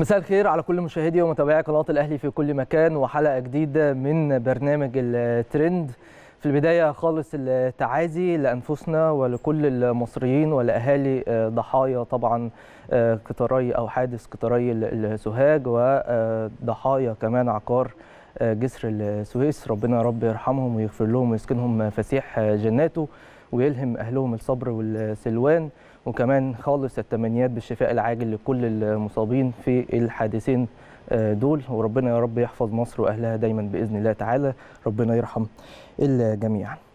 مساء الخير على كل مشاهدي ومتابعي قناه الاهلي في كل مكان وحلقه جديده من برنامج الترند في البداية خالص التعازي لأنفسنا ولكل المصريين ولأهالي آه، ضحايا طبعا آه، قطري أو حادث قطري السوهاج وضحايا كمان عقار جسر السويس ربنا يا رب يرحمهم ويغفر لهم ويسكنهم فسيح جناته ويلهم اهلهم الصبر والسلوان وكمان خالص التمنيات بالشفاء العاجل لكل المصابين في الحادثين آه، دول وربنا يا رب يحفظ مصر واهلها دايما باذن الله تعالى ربنا يرحم الجميع